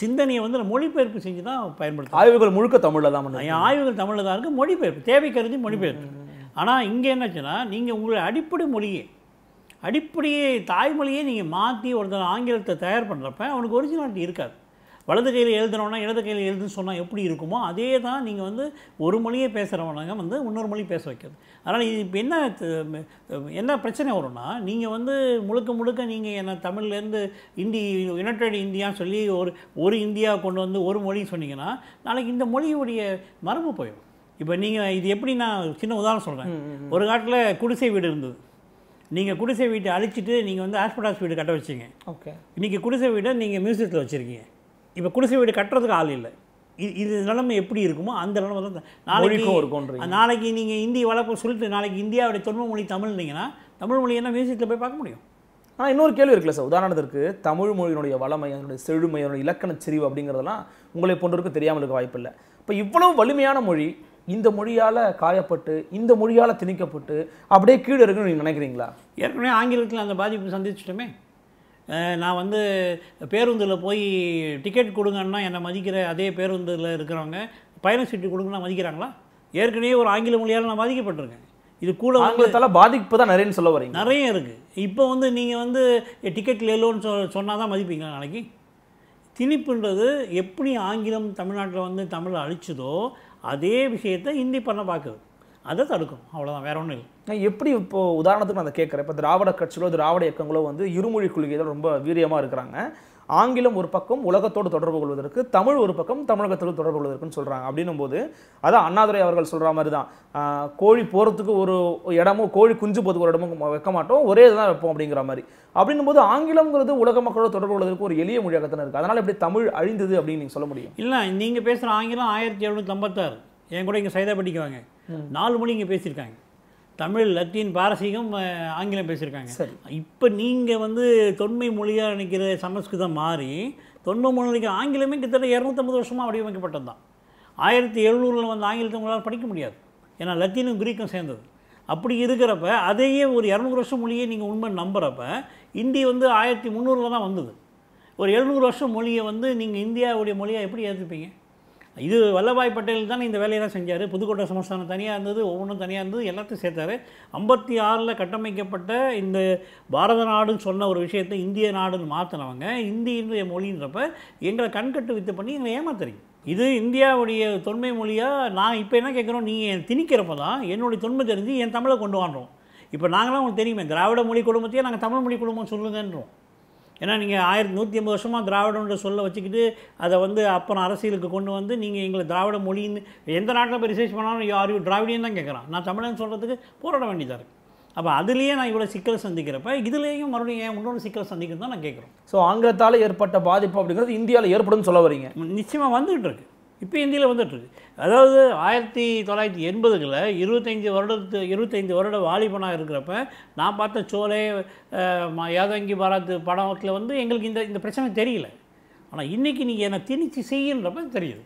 சிந்தனையை வந்து மொழிபெயர்ப்பு செஞ்சு தான் பயன்படுத்தும் ஆய்வுகள் முழுக்க தமிழில் தான் பண்ணுறேன் என் ஆய்வுகள் தமிழில் தான் இருக்குது மொழிபெயர்ப்பு கருதி மொழிபெயர்ப்பு ஆனால் இங்கே என்னாச்சுன்னா நீங்கள் உங்களுடைய அடிப்படை மொழியை அடிப்படையை தாய்மொழியை நீங்கள் மாற்றி ஒருத்தர் ஆங்கிலத்தை தயார் பண்ணுறப்ப அவனுக்கு ஒரிஜினாலிட்டி இருக்காது வலது கையில் எழுதுனவனா இடது கையில் எழுதுன்னு சொன்னால் எப்படி இருக்குமோ அதே தான் நீங்கள் வந்து ஒரு மொழியே பேசுகிறவனாங்க வந்து இன்னொரு மொழி பேச வைக்கிறது அதனால் இது இப்போ என்ன என்ன பிரச்சனை வரும்னா நீங்கள் வந்து முழுக்க முழுக்க நீங்கள் என்ன தமிழ்லேருந்து இந்தி யுனைடெட் இந்தியான்னு சொல்லி ஒரு ஒரு இந்தியா கொண்டு வந்து ஒரு மொழி சொன்னீங்கன்னா நாளைக்கு இந்த மொழியுடைய மரபு போயிடும் இப்போ நீங்கள் இது எப்படி நான் சின்ன உதாரணம் சொல்கிறேன் ஒரு காட்டில் குடிசை வீடு இருந்தது நீங்கள் குடிசை வீட்டை அழிச்சிட்டு நீங்கள் வந்து ஆஸ்படாஸ் வீடு கட்ட வச்சிங்க ஓகே இன்றைக்கி குடிசை வீடை நீங்கள் மியூசியத்தில் வச்சுருக்கீங்க இப்போ குடிசை வீடு கட்டுறதுக்கு ஆள் இல்லை இது இது நிலைமை எப்படி இருக்குமோ அந்த நிலைமை தான் நாளைக்கு இருக்கும் நாளைக்கு நீங்கள் இந்திய வளர்ப்பு சொல்லிட்டு நாளைக்கு இந்தியாவுடைய தொன்மை மொழி தமிழ்னீங்கன்னா தமிழ் மொழி என்ன மியூசியத்தில் போய் பார்க்க முடியும் ஆனால் இன்னொரு கேள்வி இருக்குல்ல சார் உதாரணத்திற்கு தமிழ் மொழியினுடைய வளமை அதனுடைய செழுமை அதனுடைய இலக்கண செறிவு அப்படிங்கிறதெல்லாம் உங்களை போன்றவருக்கு தெரியாமல் இருக்க வாய்ப்பில்லை இப்போ இவ்வளவு வலிமையான மொழி இந்த மொழியால் காயப்பட்டு இந்த மொழியால் திணிக்கப்பட்டு அப்படியே கீழே இருக்குன்னு நீங்கள் நினைக்கிறீங்களா ஏற்கனவே ஆங்கிலத்தில் அந்த பாதிப்பு சந்திச்சிட்டோமே நான் வந்து பேருந்தில் போய் டிக்கெட் கொடுங்கன்னா என்னை மதிக்கிற அதே பேருந்தில் இருக்கிறவங்க பயண சீட்டு கொடுங்கன்னா மதிக்கிறாங்களா ஏற்கனவே ஒரு ஆங்கில மொழியால் நான் பாதிக்கப்பட்டிருக்கேன் இது கூட ஆங்கிலத்தால் பாதிப்பு தான் நிறையன்னு சொல்ல வரீங்க நிறைய இருக்குது இப்போ வந்து நீங்கள் வந்து டிக்கெட் லேலோன்னு சொ சொன்னால் தான் மதிப்பீங்களா நாளைக்கு திணிப்புன்றது எப்படி ஆங்கிலம் தமிழ்நாட்டில் வந்து தமிழை அழிச்சதோ அதே விஷயத்தை இந்தி பண்ண பார்க்குது அதை தடுக்கும் அவ்வளோதான் வேற ஒன்றும் இல்லை நான் எப்படி இப்போ உதாரணத்துக்கு நான் அதை கேட்குறேன் இப்போ திராவிட கட்சிகளோ திராவிட இயக்கங்களோ வந்து இருமொழி கொள்கையில் ரொம்ப வீரியமாக இருக்கிறாங்க ஆங்கிலம் ஒரு பக்கம் உலகத்தோடு தொடர்பு கொள்வதற்கு தமிழ் ஒரு பக்கம் தமிழகத்தோடு தொடர்பு கொள்வதற்குன்னு சொல்கிறாங்க அப்படின்னும் போது அதான் அண்ணாதுரை அவர்கள் சொல்கிற மாதிரி தான் கோழி போகிறதுக்கு ஒரு இடமும் கோழி குஞ்சு போதுக்கு ஒரு இடமும் வைக்க மாட்டோம் ஒரே இதுதான் வைப்போம் அப்படிங்கிற மாதிரி அப்படின்னும் போது ஆங்கிலங்கிறது உலக மக்களோட தொடர்பு கொள்வதற்கு ஒரு எளிய மொழியாக தானே இருக்குது அதனால் எப்படி தமிழ் அழிந்தது அப்படின்னு நீங்கள் சொல்ல முடியும் இல்லை நீங்கள் பேசுகிற ஆங்கிலம் ஆயிரத்தி எழுநூற்றி ஐம்பத்தாறு என் கூட இங்கே சைதா வாங்க நாலு மொழி இங்கே பேசியிருக்காங்க தமிழ் லத்தீன் பாரசீகம் ஆங்கிலம் பேசியிருக்காங்க சரி இப்போ நீங்கள் வந்து தொன்மை மொழியாக நினைக்கிற சமஸ்கிருதம் மாறி தொன்மை மொழி நினைக்கிற ஆங்கிலமே கிட்டத்தட்ட இரநூத்தம்பது வருஷமாக வடிவமைக்கப்பட்டது தான் ஆயிரத்தி எழுநூறில் வந்து ஆங்கிலத்தை உங்களால் படிக்க முடியாது ஏன்னா லத்தீனும் கிரீக்கும் சேர்ந்தது அப்படி இருக்கிறப்ப அதையே ஒரு இரநூறு வருஷம் மொழியை நீங்கள் உண்மை நம்புகிறப்ப இந்தி வந்து ஆயிரத்தி முந்நூறில் தான் வந்தது ஒரு எழுநூறு வருஷம் மொழியை வந்து நீங்கள் இந்தியாவுடைய மொழியாக எப்படி ஏற்றுப்பீங்க இது வல்லபாய் பட்டேல் தான் இந்த வேலையெல்லாம் செஞ்சார் புதுக்கோட்டை சமஸ்தானம் தனியாக இருந்தது ஒவ்வொன்றும் தனியாக இருந்தது எல்லாத்தையும் சேர்த்தார் ஐம்பத்தி ஆறில் கட்டமைக்கப்பட்ட இந்த பாரத நாடுன்னு சொன்ன ஒரு விஷயத்தை இந்திய நாடுன்னு மாற்றினவங்க இந்தியினுடைய மொழின்றப்ப எங்களை கண்கட்டு வித்து பண்ணி எங்களை ஏமாத்துறீங்க இது இந்தியாவுடைய தொன்மை மொழியாக நான் இப்போ என்ன கேட்குறோம் நீங்கள் என் திணிக்கிறப்ப தான் என்னுடைய தொன்மை தெரிஞ்சு என் தமிழை கொண்டு வாடுறோம் இப்போ நாங்களாம் உங்களுக்கு தெரியுமே திராவிட மொழி குடும்பத்தையே நாங்கள் தமிழ் மொழி குடும்பம் சொல்லுங்கன்றோம் ஏன்னா நீங்கள் ஆயிரத்தி நூற்றி ஐம்பது வருஷமாக திராவிடன்ற சொல்ல வச்சுக்கிட்டு அதை வந்து அப்புறம் அரசியலுக்கு கொண்டு வந்து நீங்கள் எங்களை திராவிட மொழின்னு எந்த நாட்டில் போய் ரிசர்ச் பண்ணாலும் யார் டிராவிடியன் தான் கேட்குறான் நான் தமிழன் சொல்கிறதுக்கு போராட வேண்டியதாக இருக்குது அப்போ அதுலேயே நான் இவ்வளோ சிக்கல் சந்திக்கிறப்ப இதுலேயும் மறுபடியும் ஏன் இன்னொரு சிக்கல் சந்திக்கணும் தான் நான் கேட்குறேன் ஸோ ஆங்கிலத்தால் ஏற்பட்ட பாதிப்பு அப்படிங்கிறது இந்தியாவில் ஏற்படும் சொல்ல வரீங்க நிச்சயமாக வந்துகிட்டு இருக்கு இப்போ இந்தியில் வந்துட்டுருக்கு அதாவது ஆயிரத்தி தொள்ளாயிரத்தி எண்பதுகளில் இருபத்தஞ்சி வருடத்து இருபத்தஞ்சி வருட வாலிபனாக இருக்கிறப்ப நான் பார்த்த சோலே யாதங்கி பாராத் படத்தில் வந்து எங்களுக்கு இந்த இந்த பிரச்சனை தெரியல ஆனால் இன்றைக்கி நீங்கள் என்னை திணிச்சு செய்யுன்றப்ப தெரியுது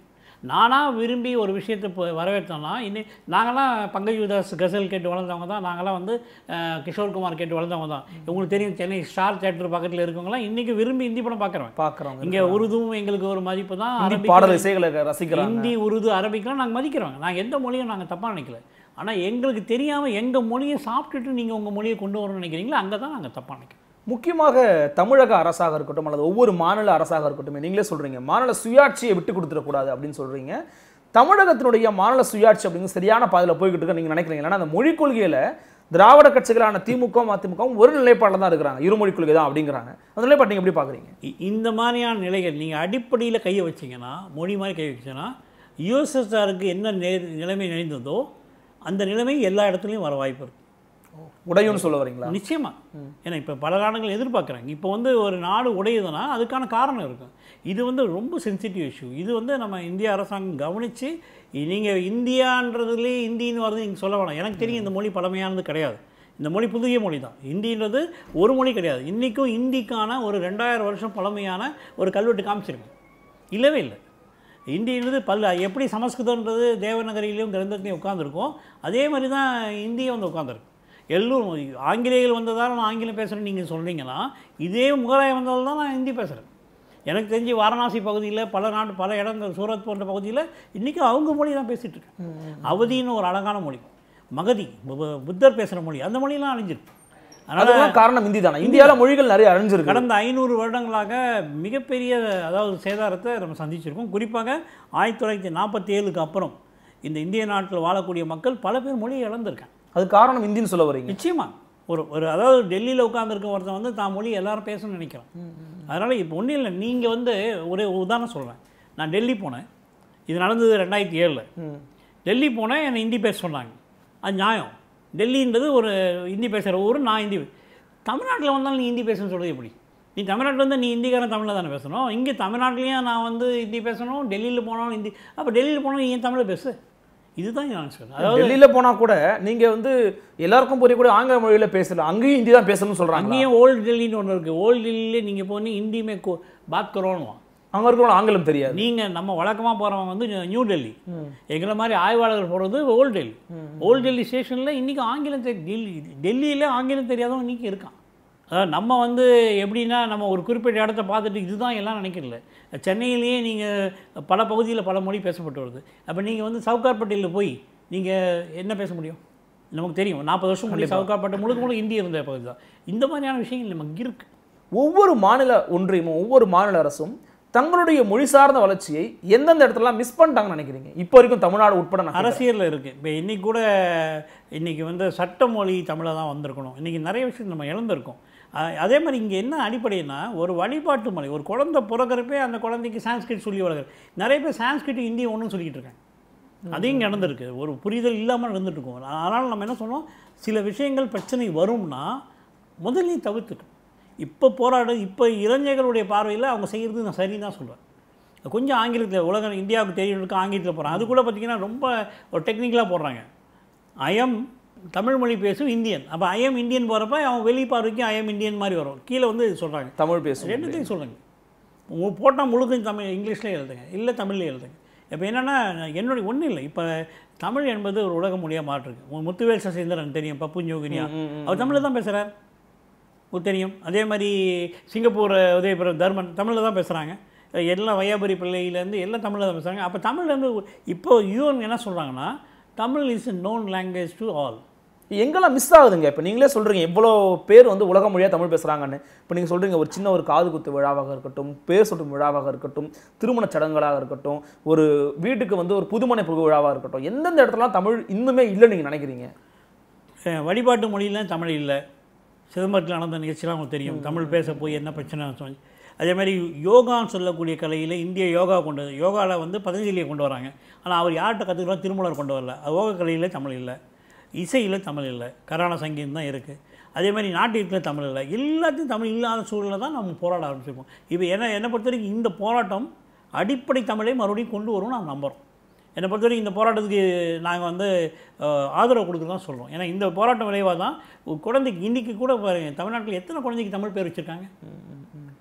நானாக விரும்பி ஒரு விஷயத்தை இப்போ வரவேற்றோம்னா இன்னி நாங்களாம் பங்கஜுதாஸ் கசல் கேட்டு வளர்ந்தவங்க தான் நாங்களாம் வந்து கிஷோர்குமார் கேட்டு வளர்ந்தவங்க தான் உங்களுக்கு தெரியும் சென்னை ஸ்டார் தேட்டர் பக்கத்தில் இருக்கவங்களாம் இன்றைக்கி விரும்பி ஹிந்தி படம் பார்க்குறோம் பார்க்குறோம் இங்கே உருதுவும் எங்களுக்கு ஒரு மதிப்பு தான் பாடல் இசைகளை ரசிக்கிறோம் ஹிந்தி உருது அரபிக்கெலாம் நாங்கள் மதிக்கிறோம் நாங்கள் எந்த மொழியும் நாங்கள் தப்பாக நினைக்கல ஆனால் எங்களுக்கு தெரியாமல் எங்கள் மொழியை சாப்பிட்டுட்டு நீங்கள் உங்கள் மொழியை கொண்டு வரணும்னு நினைக்கிறீங்களோ அங்கே தான் நாங்கள் தப்பாக நினைக்கிறோம் முக்கியமாக தமிழக அரசாக இருக்கட்டும் அல்லது ஒவ்வொரு மாநில அரசாக இருக்கட்டும் நீங்களே சொல்கிறீங்க மாநில சுயாட்சியை விட்டு கொடுத்துடக்கூடாது அப்படின்னு சொல்கிறீங்க தமிழகத்தினுடைய மாநில சுயாட்சி அப்படிங்கிற சரியான பாதையில் போய்கிட்டு இருக்க நீங்கள் நினைக்கிறீங்க ஏன்னா அந்த மொழிக் கொள்கையில் திராவிட கட்சிகளான திமுக அதிமுக ஒரு நிலைப்பாடில் தான் இருக்கிறாங்க இருமொழிக் கொள்கை தான் அப்படிங்கிறாங்க அந்த நிலைப்பாடு நீங்கள் எப்படி பார்க்குறீங்க இந்த மாதிரியான நிலைகள் நீங்கள் அடிப்படையில் கையை வச்சிங்கன்னா மொழி மாதிரி கை வச்சிங்கன்னா யூஎஸ்எஸ்ஆருக்கு என்ன நிலைமை நினைந்ததோ அந்த நிலைமை எல்லா இடத்துலையும் வர வாய்ப்பு இருக்குது உடையும்னு சொல்ல வரீங்களா நிச்சயமாக ஏன்னா இப்போ பல நாடுகள் எதிர்பார்க்குறாங்க இப்போ வந்து ஒரு நாடு உடையுதுன்னா அதுக்கான காரணம் இருக்கும் இது வந்து ரொம்ப சென்சிட்டிவ் இஷ்யூ இது வந்து நம்ம இந்திய அரசாங்கம் கவனித்து நீங்கள் இந்தியான்றதுலேயே இந்தின்னு வரது நீங்கள் சொல்ல வேணாம் எனக்கு தெரியும் இந்த மொழி பழமையானது கிடையாது இந்த மொழி புதிய மொழி தான் ஹிந்தின்றது ஒரு மொழி கிடையாது இன்றைக்கும் ஹிந்திக்கான ஒரு ரெண்டாயிரம் வருஷம் பழமையான ஒரு கல்வெட்டு காமிச்சிருக்கு இல்லவே இல்லை இந்தின்றது பல்ல எப்படி சமஸ்கிருதன்றது தேவநகரிலையும் கிரந்தத்துலையும் உட்காந்துருக்கும் அதே மாதிரி தான் இந்தியை வந்து உட்காந்துருக்கு எல்லோரும் ஆங்கிலேயர்கள் வந்ததால் நான் ஆங்கிலம் பேசுகிறேன்னு நீங்கள் சொல்கிறீங்கன்னா இதே முகலாயம் வந்ததால் தான் நான் ஹிந்தி பேசுகிறேன் எனக்கு தெரிஞ்சு வாரணாசி பகுதியில் பல நாடு பல இடங்கள் சூரத் போன்ற பகுதியில் இன்றைக்கும் அவங்க மொழி தான் பேசிகிட்டு இருக்கேன் அவதின்னு ஒரு அழகான மொழி மகதி புத்தர் பேசுகிற மொழி அந்த மொழியெலாம் அழிஞ்சிருக்கு அதெல்லாம் காரணம் இந்தி தானே இந்தியாவில் மொழிகள் நிறைய அழிஞ்சிருக்கு கடந்த ஐநூறு வருடங்களாக மிகப்பெரிய அதாவது சேதாரத்தை நம்ம சந்திச்சிருக்கோம் குறிப்பாக ஆயிரத்தி தொள்ளாயிரத்தி நாற்பத்தி ஏழுக்கு அப்புறம் இந்த இந்திய நாட்டில் வாழக்கூடிய மக்கள் பல பேர் மொழியை இழந்திருக்காங்க அது காரணம் இந்தின்னு சொல்ல வரீங்க நிச்சயமா ஒரு ஒரு அதாவது டெல்லியில் உட்காந்துருக்க ஒருத்தன் வந்து தான் மொழி எல்லாரும் பேசணும்னு நினைக்கிறோம் அதனால் இப்போ ஒன்றும் இல்லை நீங்கள் வந்து ஒரே உதாரணம் சொல்கிறேன் நான் டெல்லி போனேன் இது நடந்தது ரெண்டாயிரத்தி ஏழில் டெல்லி போனேன் என்னை ஹிந்தி பேச சொன்னாங்க அது நியாயம் டெல்லின்றது ஒரு ஹிந்தி பேசுகிற ஊர் நான் ஹிந்தி தமிழ்நாட்டில் வந்தாலும் நீ ஹிந்தி பேசணும்னு சொல்கிறது எப்படி நீ தமிழ்நாட்டில் வந்து நீ ஹிந்திக்காரன் தமிழில் தானே பேசணும் இங்கே தமிழ்நாட்டிலையும் நான் வந்து ஹிந்தி பேசணும் டெல்லியில் போனாலும் ஹிந்தி அப்போ டெல்லியில் போனாலும் ஏன் தமிழில் பேசு இதுதான் என் ஆன்சர் அதாவது டெல்லியில் போனால் கூட நீங்கள் வந்து எல்லாருக்கும் புரியக்கூடிய ஆங்கில மொழியில் பேசலாம் அங்கேயும் ஹிந்தி தான் பேசணும்னு சொல்கிறாங்க அங்கேயும் ஓல்டு டெல்லின்னு ஒன்று இருக்குது ஓல்டு டெல்லியிலே நீங்கள் போனி ஹிந்தியுமே கோ பாத் கரோன்வான் அங்கே இருக்கிறவங்க ஆங்கிலம் தெரியாது நீங்கள் நம்ம வழக்கமாக போகிறவங்க வந்து நியூ டெல்லி எங்களை மாதிரி ஆய்வாளர்கள் போகிறது ஓல்டு டெல்லி ஓல்டு டெல்லி ஸ்டேஷனில் இன்றைக்கி ஆங்கிலம் டெல்லி டெல்லியில் ஆங்கிலம் தெரியாதவன் இன்றைக்கி இருக்கான் அதாவது நம்ம வந்து எப்படின்னா நம்ம ஒரு குறிப்பிட்ட இடத்த பார்த்துட்டு இதுதான் எல்லாம் நினைக்கிறல சென்னையிலேயே நீங்கள் பல பகுதியில் பல மொழி பேசப்பட்டு வருது அப்போ நீங்கள் வந்து சவுகார்பட்டியில் போய் நீங்கள் என்ன பேச முடியும் நமக்கு தெரியும் நாற்பது வருஷம் முடியும் சவுகார்பட்டு முழுக்க முழுக்க இந்திய இருந்த பகுதி தான் இந்த மாதிரியான விஷயங்கள் நமக்கு இருக்குது ஒவ்வொரு மாநில ஒன்றியமும் ஒவ்வொரு மாநில அரசும் தங்களுடைய மொழி சார்ந்த வளர்ச்சியை எந்தெந்த இடத்துலலாம் மிஸ் பண்ணிட்டாங்கன்னு நினைக்கிறீங்க இப்போ வரைக்கும் தமிழ்நாடு உட்பட அரசியலில் இருக்குது இப்போ இன்றைக்கி கூட இன்றைக்கி வந்து சட்ட மொழி தமிழை தான் வந்திருக்கணும் இன்றைக்கி நிறைய விஷயம் நம்ம இழந்திருக்கோம் அதே மாதிரி இங்கே என்ன அடிப்படைனா ஒரு வழிபாட்டு மலை ஒரு குழந்தை பிறக்கிறப்பே அந்த குழந்தைக்கு சான்ஸ்கிரிட் சொல்லி வளர்க்குற நிறைய பேர் சான்ஸ்கிரிட் இந்திய ஒன்றும் சொல்லிக்கிட்டு இருக்காங்க அதையும் நடந்திருக்கு ஒரு புரிதல் இல்லாமல் நடந்துட்டு இருக்கோம் அதனால் நம்ம என்ன சொன்னோம் சில விஷயங்கள் பிரச்சனை வரும்னா முதலையும் தவிர்த்துக்கணும் இப்போ போராடு இப்போ இளைஞர்களுடைய பார்வையில் அவங்க செய்கிறது நான் சரி தான் சொல்லுவேன் கொஞ்சம் ஆங்கிலத்தில் உலக இந்தியாவுக்கு தெரியும் ஆங்கிலத்தில் போகிறேன் அது கூட பார்த்திங்கன்னா ரொம்ப ஒரு டெக்னிக்கலாக போடுறாங்க ஐஎம் தமிழ் மொழி பேசும் இந்தியன் அப்போ ஐஎம் இந்தியன் போகிறப்ப அவன் வெளி பார்வைக்கும் ஐஎம் இந்தியன் மாதிரி வரும் கீழே வந்து சொல்கிறாங்க தமிழ் பேசும் ரெண்டுத்தையும் உங்கள் போட்டால் முழுக்க தமிழ் இங்கிலீஷ்லேயே எழுதுங்க இல்லை தமிழ்லேயே எழுதுங்க இப்போ என்னென்னா என்னுடைய ஒன்றும் இல்லை இப்போ தமிழ் என்பது ஒரு உலக மொழியாக உங்கள் முத்துவேல் சசீந்திரன் தெரியும் பப்பு ஜோகினியா அவர் தமிழில் தான் பேசுகிறார் தெரியும் அதே மாதிரி சிங்கப்பூர் உதயபுரம் தர்மன் தமிழில் தான் பேசுகிறாங்க எல்லா வையாபுரி பிள்ளையிலேருந்து எல்லாம் தமிழில் தான் பேசுகிறாங்க அப்போ தமிழ்லேருந்து இப்போ யூஎன் என்ன சொல்கிறாங்கன்னா Tamil is known language to all எங்கெல்லாம் மிஸ் ஆகுதுங்க இப்போ நீங்களே சொல்கிறீங்க இவ்வளோ பேர் வந்து உலக மொழியாக தமிழ் பேசுகிறாங்கன்னு இப்போ நீங்கள் சொல்கிறீங்க ஒரு சின்ன ஒரு காது குத்து விழாவாக இருக்கட்டும் பேர் சொல்லும் விழாவாக இருக்கட்டும் திருமண சடங்குகளாக இருக்கட்டும் ஒரு வீட்டுக்கு வந்து ஒரு புதுமனை புகு விழாவாக இருக்கட்டும் எந்தெந்த இடத்துலாம் தமிழ் இன்னுமே இல்லைன்னு நீங்கள் நினைக்கிறீங்க வழிபாட்டு மொழியிலாம் தமிழ் இல்லை சிதம்பரத்தில் நடந்த நிகழ்ச்சியெலாம் உங்களுக்கு தெரியும் தமிழ் பேச போய் என்ன பிரச்சனை சொல்லி அதே மாதிரி யோகான்னு சொல்லக்கூடிய கலையில் இந்திய யோகா கொண்டு யோகாவில் வந்து பதஞ்சலியை கொண்டு வராங்க ஆனால் அவர் யார்கிட்ட கற்றுக்கிறோம் திருமூலர் கொண்டு வரல யோக கலையில் தமிழ் இல்லை இசையில் தமிழ் இல்லை கரான சங்கீதம் தான் இருக்குது அதே மாதிரி நாட்டியத்தில் தமிழ் இல்லை எல்லாத்தையும் தமிழ் இல்லாத சூழலில் தான் நம்ம போராட ஆரம்பிச்சிருக்கோம் இப்போ என்ன என்னை பொறுத்த வரைக்கும் இந்த போராட்டம் அடிப்படை தமிழை மறுபடியும் கொண்டு வரும்னு நான் நம்புகிறோம் என்னை பொறுத்த வரைக்கும் இந்த போராட்டத்துக்கு நாங்கள் வந்து ஆதரவு தான் சொல்கிறோம் ஏன்னா இந்த போராட்டம் விளைவாக தான் குழந்தைக்கு இன்றைக்கி கூட தமிழ்நாட்டில் எத்தனை குழந்தைக்கு தமிழ் பேர் வச்சுருக்காங்க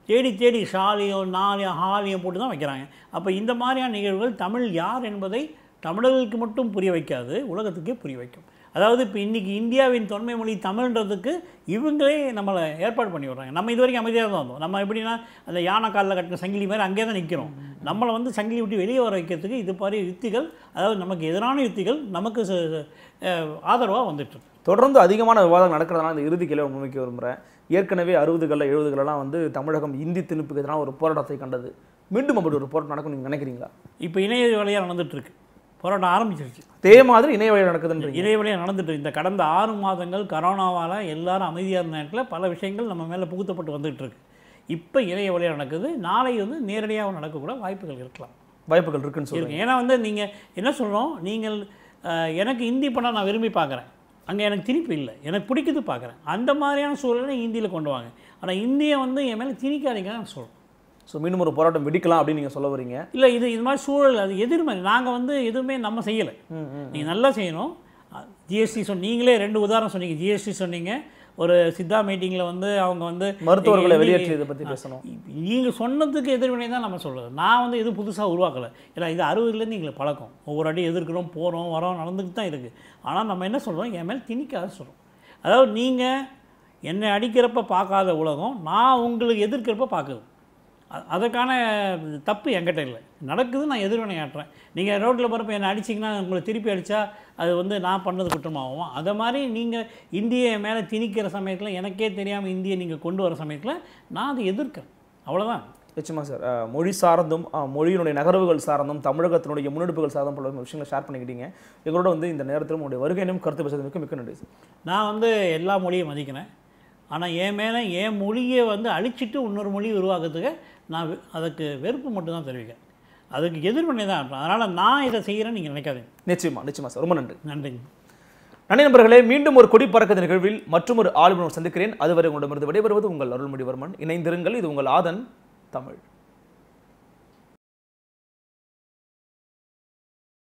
தேடி தேடி ஷாலியோ நாலியம் ஹாலியோ போட்டு தான் வைக்கிறாங்க அப்போ இந்த மாதிரியான நிகழ்வுகள் தமிழ் யார் என்பதை தமிழர்களுக்கு மட்டும் புரிய வைக்காது உலகத்துக்கே புரிய வைக்கும் அதாவது இப்போ இன்றைக்கி இந்தியாவின் தொன்மை மொழி தமிழ்ன்றதுக்கு இவங்களே நம்மளை ஏற்பாடு பண்ணி விட்றாங்க நம்ம இது வரைக்கும் அமைதியாக தான் வந்தோம் நம்ம எப்படின்னா அந்த யானை காலில் கட்டின சங்கிலி மாதிரி அங்கே தான் நிற்கிறோம் நம்மளை வந்து சங்கிலி விட்டு வெளியே வர வைக்கிறதுக்கு இது மாதிரி யுத்திகள் அதாவது நமக்கு எதிரான யுத்திகள் நமக்கு ஆதரவாக வந்துட்டு தொடர்ந்து அதிகமான விவாதம் நடக்கிறதுனால இந்த இறுதி கேள்வி முன்வைக்க விரும்புகிறேன் ஏற்கனவே அறுபதுகளில் எழுபதுகளெல்லாம் வந்து தமிழகம் இந்தி திணிப்புக்கு எதிரான ஒரு போராட்டத்தை கண்டது மீண்டும் அப்படி ஒரு போராட்டம் நடக்கும் நீங்கள் நினைக்கிறீங்களா இப்போ இணைய வேலையாக நடந்துகிட்ருக்கு போராட்டம் ஆரம்பிச்சிருச்சு அதே மாதிரி இணையவழி நடக்குதுன்றது இணையவழியாக நடந்துட்டு இந்த கடந்த ஆறு மாதங்கள் கரோனாவால் எல்லாரும் அமைதியாக இருந்த நேரத்தில் பல விஷயங்கள் நம்ம மேலே புகுத்தப்பட்டு வந்துகிட்டு இருக்கு இப்போ இணைய வழியாக நடக்குது நாளை வந்து நேரடியாக நடக்கக்கூட வாய்ப்புகள் இருக்கலாம் வாய்ப்புகள் இருக்குன்னு சொல்லுங்கள் ஏன்னா வந்து நீங்கள் என்ன சொல்கிறோம் நீங்கள் எனக்கு ஹிந்தி படம் நான் விரும்பி பார்க்குறேன் அங்கே எனக்கு திணிப்பு இல்லை எனக்கு பிடிக்குது பார்க்குறேன் அந்த மாதிரியான சூழலை ஹிந்தியில் கொண்டு வாங்க ஆனால் இந்தியை வந்து என் மேலே திணிக்காதீங்கன்னு நான் சொல்கிறேன் ஸோ மீண்டும் ஒரு போராட்டம் வெடிக்கலாம் அப்படின்னு நீங்கள் சொல்ல வரீங்க இல்லை இது இது மாதிரி சூழல் அது எதிர்மறை நாங்கள் வந்து எதுவுமே நம்ம செய்யலை நீங்கள் நல்லா செய்யணும் ஜிஎஸ்டி சொன்ன நீங்களே ரெண்டு உதாரணம் சொன்னீங்க ஜிஎஸ்டி சொன்னீங்க ஒரு சித்தா மீட்டிங்கில் வந்து அவங்க வந்து மருத்துவர்களை இதை பற்றி பேசணும் நீங்கள் சொன்னதுக்கு எதிர்வினை தான் நம்ம சொல்கிறது நான் வந்து எதுவும் புதுசாக உருவாக்கலை ஏன்னா இது அறுபதுலேருந்து எங்களுக்கு பழக்கம் ஒவ்வொரு அடி எதிர்க்கிறோம் போகிறோம் வரோம் நடந்துக்கிட்டு தான் இருக்குது ஆனால் நம்ம என்ன சொல்கிறோம் என் மேலே திணிக்காத சொல்கிறோம் அதாவது நீங்கள் என்னை அடிக்கிறப்ப பார்க்காத உலகம் நான் உங்களுக்கு எதிர்க்கிறப்ப பார்க்குது அதற்கான தப்பு என்கிட்ட இல்லை நடக்குது நான் எதிர்வினையாட்டுறேன் நீங்கள் ரோட்டில் போகிறப்ப என்னை அடிச்சிங்கன்னா உங்களை திருப்பி அடித்தா அது வந்து நான் பண்ணது குற்றமாகவும் அதை மாதிரி நீங்கள் இந்தியை மேலே திணிக்கிற சமயத்தில் எனக்கே தெரியாமல் இந்தியை நீங்கள் கொண்டு வர சமயத்தில் நான் அதை எதிர்க்கிறேன் அவ்வளோதான் நிச்சயமா சார் மொழி சார்ந்தும் மொழியினுடைய நகர்வுகள் சார்ந்தும் தமிழகத்தினுடைய முன்னெடுப்புகள் சார்ந்தும் பல விஷயங்களை ஷேர் பண்ணிக்கிட்டீங்க எங்களோட வந்து இந்த நேரத்தில் உங்களுடைய வருகையினும் கருத்து பேசுறதுக்கு மிக்க நன்றி சார் நான் வந்து எல்லா மொழியும் மதிக்கிறேன் ஆனால் என் மேலே என் மொழியை வந்து அழிச்சிட்டு இன்னொரு மொழி உருவாக்குறதுக்கு நான் அதுக்கு வெறுப்பு மட்டும்தான் தெரிவிக்கிறேன் அதுக்கு எதிர்வினை தான் அதனால் நான் இதை செய்கிறேன்னு நீங்கள் நினைக்காதீங்க நிச்சயமா நிச்சயமா சார் ரொம்ப நன்றி நன்றிங்க நன்றி நண்பர்களே மீண்டும் ஒரு கொடி பறக்க நிகழ்வில் மற்றும் ஒரு ஆளுநர் சந்திக்கிறேன் அதுவரை உங்களிடமிருந்து விடைபெறுவது உங்கள் அருள்மொழிவர்மன் இணைந்திருங்கள் இது உங்கள் ஆதன் தமிழ்